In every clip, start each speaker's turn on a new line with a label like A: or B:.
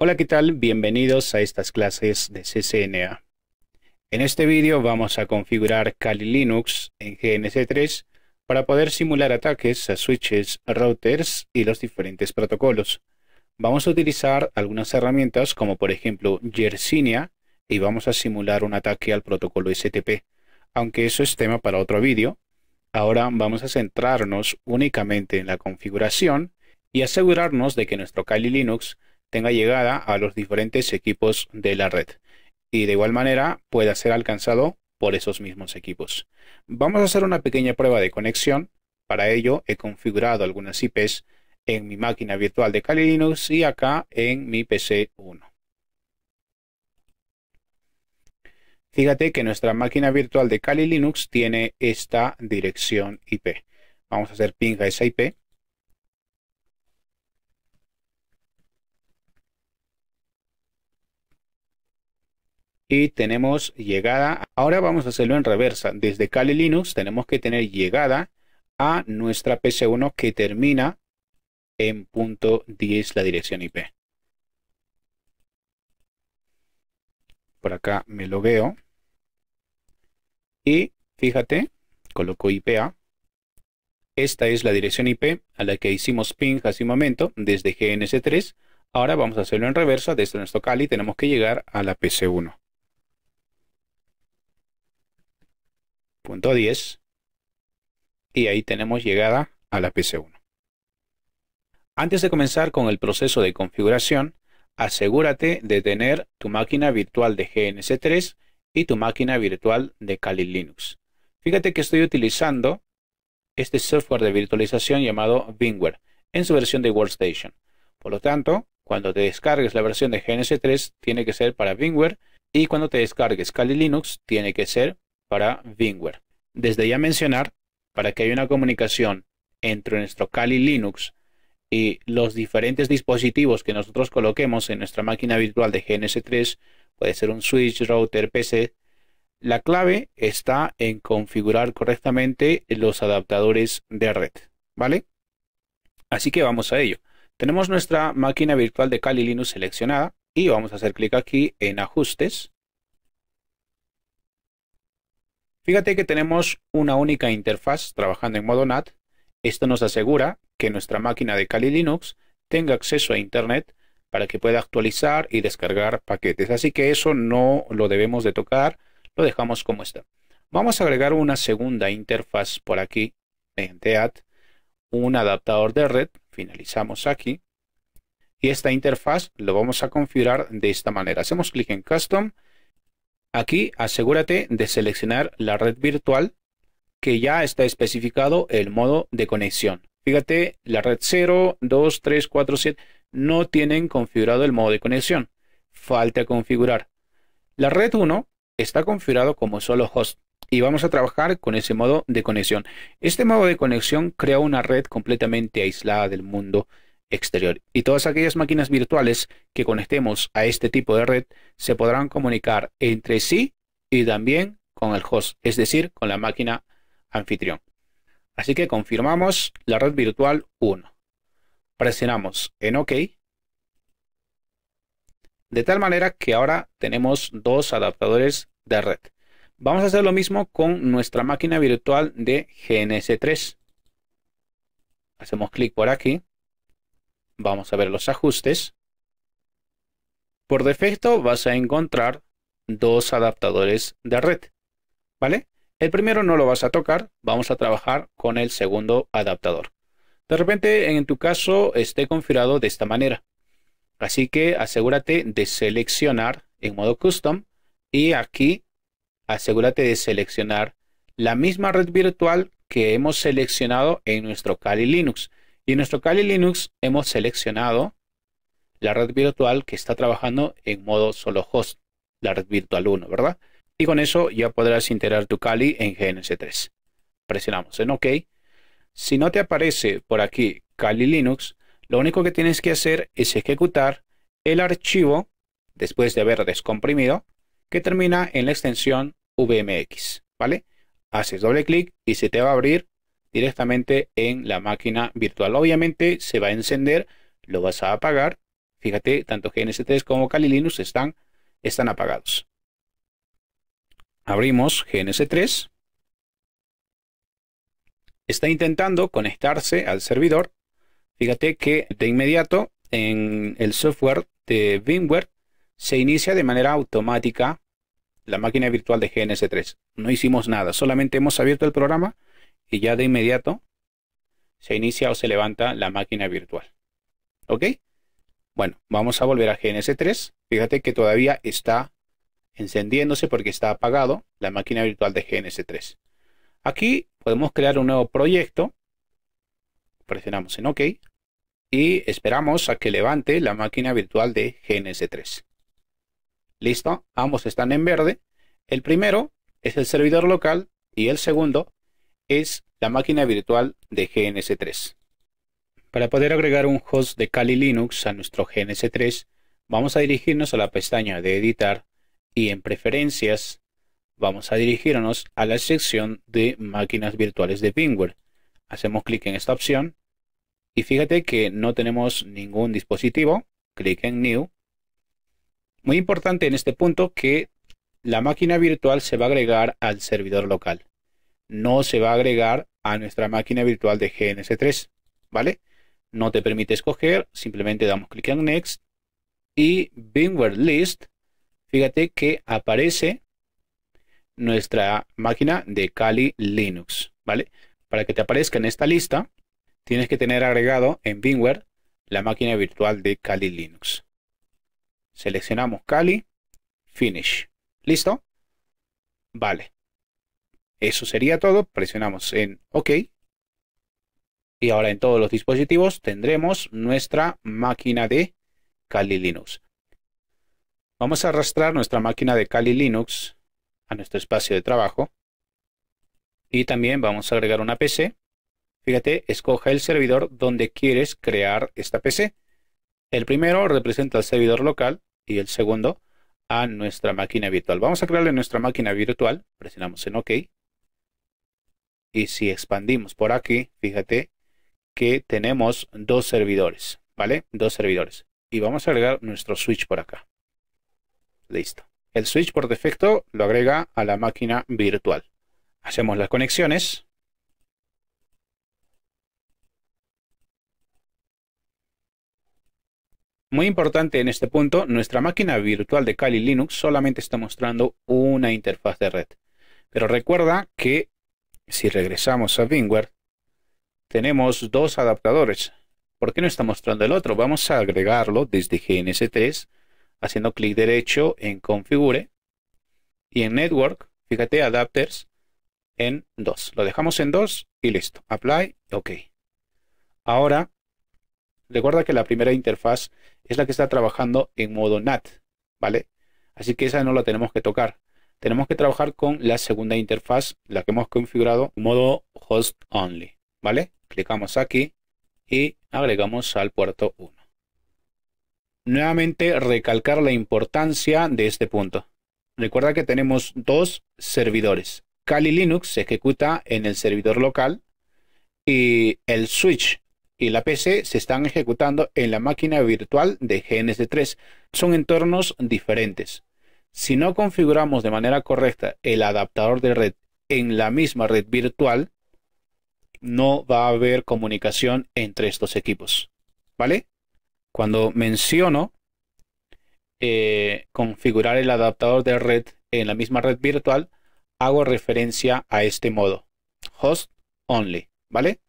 A: Hola, ¿qué tal? Bienvenidos a estas clases de CCNA. En este vídeo vamos a configurar Kali Linux en GNC3 para poder simular ataques a switches, routers y los diferentes protocolos. Vamos a utilizar algunas herramientas como por ejemplo Yersinia y vamos a simular un ataque al protocolo STP, aunque eso es tema para otro vídeo. Ahora vamos a centrarnos únicamente en la configuración y asegurarnos de que nuestro Kali Linux tenga llegada a los diferentes equipos de la red y de igual manera pueda ser alcanzado por esos mismos equipos. Vamos a hacer una pequeña prueba de conexión. Para ello he configurado algunas IPs en mi máquina virtual de Kali Linux y acá en mi PC 1. Fíjate que nuestra máquina virtual de Kali Linux tiene esta dirección IP. Vamos a hacer ping a esa IP y tenemos llegada. Ahora vamos a hacerlo en reversa. Desde Kali Linux tenemos que tener llegada a nuestra PC1 que termina en punto .10 la dirección IP. Por acá me lo veo. Y fíjate, coloco IPA. Esta es la dirección IP a la que hicimos ping hace un momento desde GNS3. Ahora vamos a hacerlo en reversa. Desde nuestro Kali tenemos que llegar a la PC1. punto y ahí tenemos llegada a la PC1. Antes de comenzar con el proceso de configuración, asegúrate de tener tu máquina virtual de gns 3 y tu máquina virtual de Kali Linux. Fíjate que estoy utilizando este software de virtualización llamado VMware en su versión de Workstation. Por lo tanto, cuando te descargues la versión de gns 3 tiene que ser para VMware y cuando te descargues Kali Linux tiene que ser para VMware. Desde ya mencionar, para que haya una comunicación entre nuestro Kali Linux y los diferentes dispositivos que nosotros coloquemos en nuestra máquina virtual de GNS3, puede ser un switch, router, PC, la clave está en configurar correctamente los adaptadores de red, ¿vale? Así que vamos a ello. Tenemos nuestra máquina virtual de Kali Linux seleccionada y vamos a hacer clic aquí en ajustes Fíjate que tenemos una única interfaz trabajando en modo NAT. Esto nos asegura que nuestra máquina de Kali Linux tenga acceso a Internet para que pueda actualizar y descargar paquetes. Así que eso no lo debemos de tocar, lo dejamos como está. Vamos a agregar una segunda interfaz por aquí, mediante add, un adaptador de red, finalizamos aquí, y esta interfaz lo vamos a configurar de esta manera. Hacemos clic en Custom Aquí asegúrate de seleccionar la red virtual que ya está especificado el modo de conexión. Fíjate, la red 0, 2, 3, 4, 7 no tienen configurado el modo de conexión. Falta configurar. La red 1 está configurado como solo host y vamos a trabajar con ese modo de conexión. Este modo de conexión crea una red completamente aislada del mundo exterior. Y todas aquellas máquinas virtuales que conectemos a este tipo de red se podrán comunicar entre sí y también con el host, es decir, con la máquina anfitrión. Así que confirmamos la red virtual 1. Presionamos en OK. De tal manera que ahora tenemos dos adaptadores de red. Vamos a hacer lo mismo con nuestra máquina virtual de GNS3. Hacemos clic por aquí Vamos a ver los ajustes. Por defecto vas a encontrar dos adaptadores de red, ¿vale? El primero no lo vas a tocar, vamos a trabajar con el segundo adaptador. De repente, en tu caso, esté configurado de esta manera. Así que asegúrate de seleccionar en modo custom y aquí asegúrate de seleccionar la misma red virtual que hemos seleccionado en nuestro Kali Linux. Y en nuestro Kali Linux hemos seleccionado la red virtual que está trabajando en modo solo host, la red virtual 1, ¿verdad? Y con eso ya podrás integrar tu Kali en gns 3 Presionamos en OK. Si no te aparece por aquí Kali Linux, lo único que tienes que hacer es ejecutar el archivo después de haber descomprimido que termina en la extensión VMX, ¿vale? Haces doble clic y se te va a abrir directamente en la máquina virtual. Obviamente se va a encender, lo vas a apagar. Fíjate, tanto GNS3 como Kali Linux están, están apagados. Abrimos GNS3. Está intentando conectarse al servidor. Fíjate que de inmediato en el software de VMware se inicia de manera automática la máquina virtual de GNS3. No hicimos nada, solamente hemos abierto el programa y ya de inmediato se inicia o se levanta la máquina virtual. ¿Ok? Bueno, vamos a volver a GNS3. Fíjate que todavía está encendiéndose porque está apagado la máquina virtual de GNS3. Aquí podemos crear un nuevo proyecto. Presionamos en OK y esperamos a que levante la máquina virtual de GNS3. Listo, ambos están en verde. El primero es el servidor local y el segundo es la máquina virtual de GNS3. Para poder agregar un host de Kali Linux a nuestro GNS3, vamos a dirigirnos a la pestaña de editar y en preferencias vamos a dirigirnos a la sección de máquinas virtuales de VMware. Hacemos clic en esta opción y fíjate que no tenemos ningún dispositivo. Clic en New. Muy importante en este punto que la máquina virtual se va a agregar al servidor local no se va a agregar a nuestra máquina virtual de GNS3, ¿vale? No te permite escoger, simplemente damos clic en Next y VMware List, fíjate que aparece nuestra máquina de Kali Linux, ¿vale? Para que te aparezca en esta lista, tienes que tener agregado en VMware la máquina virtual de Kali Linux. Seleccionamos Kali, Finish. ¿Listo? Vale. Eso sería todo. Presionamos en OK. Y ahora en todos los dispositivos tendremos nuestra máquina de Kali Linux. Vamos a arrastrar nuestra máquina de Kali Linux a nuestro espacio de trabajo. Y también vamos a agregar una PC. Fíjate, escoja el servidor donde quieres crear esta PC. El primero representa el servidor local y el segundo a nuestra máquina virtual. Vamos a crearle nuestra máquina virtual. Presionamos en OK. Y si expandimos por aquí, fíjate que tenemos dos servidores, ¿vale? Dos servidores. Y vamos a agregar nuestro switch por acá. Listo. El switch por defecto lo agrega a la máquina virtual. Hacemos las conexiones. Muy importante en este punto, nuestra máquina virtual de Kali Linux solamente está mostrando una interfaz de red. Pero recuerda que si regresamos a VMware, tenemos dos adaptadores. ¿Por qué no está mostrando el otro? Vamos a agregarlo desde GNS3, haciendo clic derecho en Configure y en Network, fíjate, Adapters en 2. Lo dejamos en 2 y listo. Apply, OK. Ahora, recuerda que la primera interfaz es la que está trabajando en modo NAT, ¿vale? Así que esa no la tenemos que tocar tenemos que trabajar con la segunda interfaz, la que hemos configurado modo host only, ¿vale? Clicamos aquí y agregamos al puerto 1. Nuevamente recalcar la importancia de este punto. Recuerda que tenemos dos servidores. Kali Linux se ejecuta en el servidor local y el switch y la PC se están ejecutando en la máquina virtual de GNS3. Son entornos diferentes. Si no configuramos de manera correcta el adaptador de red en la misma red virtual, no va a haber comunicación entre estos equipos. ¿Vale? Cuando menciono eh, configurar el adaptador de red en la misma red virtual, hago referencia a este modo, host only, ¿vale?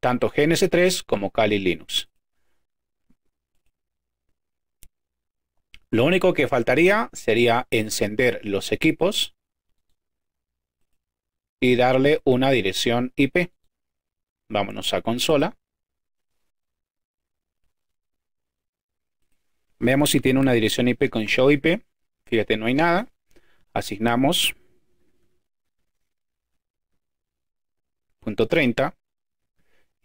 A: Tanto GNS3 como Kali Linux. Lo único que faltaría sería encender los equipos y darle una dirección IP. Vámonos a consola. Veamos si tiene una dirección IP con show IP. Fíjate, no hay nada. Asignamos punto .30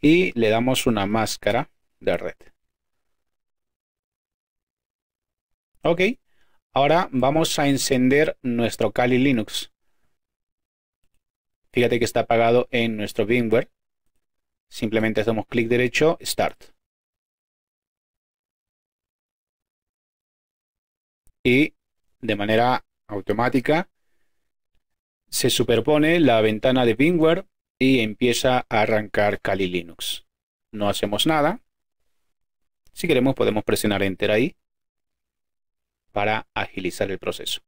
A: y le damos una máscara de red. Ok, ahora vamos a encender nuestro Kali Linux. Fíjate que está apagado en nuestro VMware. Simplemente hacemos clic derecho, Start. Y de manera automática se superpone la ventana de VMware y empieza a arrancar Kali Linux. No hacemos nada. Si queremos podemos presionar Enter ahí para agilizar el proceso.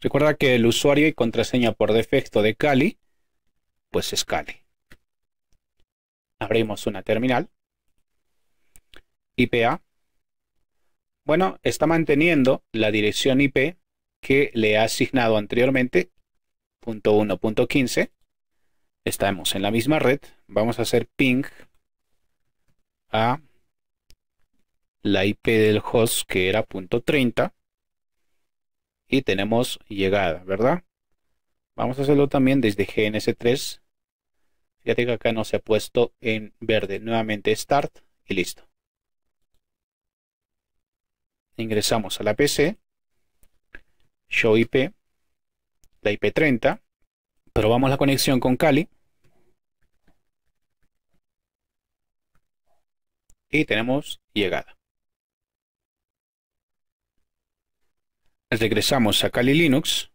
A: Recuerda que el usuario y contraseña por defecto de Kali, pues es Kali. Abrimos una terminal. IPA. Bueno, está manteniendo la dirección IP que le ha asignado anteriormente, 1.15. Estamos en la misma red. Vamos a hacer ping a la IP del host que era punto .30 y tenemos llegada, ¿verdad? Vamos a hacerlo también desde GNS3. Fíjate que acá no se ha puesto en verde. Nuevamente Start y listo. Ingresamos a la PC. Show IP. La IP30. Probamos la conexión con Cali. Y tenemos llegada. Regresamos a Kali Linux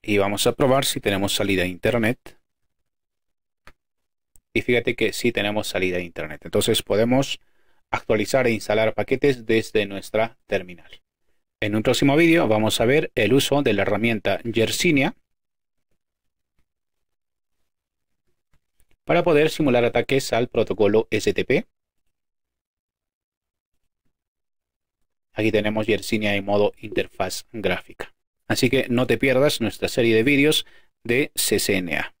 A: y vamos a probar si tenemos salida a internet. Y fíjate que sí tenemos salida a internet. Entonces podemos actualizar e instalar paquetes desde nuestra terminal. En un próximo vídeo vamos a ver el uso de la herramienta Yersinia para poder simular ataques al protocolo STP Aquí tenemos Yersinia en modo interfaz gráfica. Así que no te pierdas nuestra serie de vídeos de CCNA.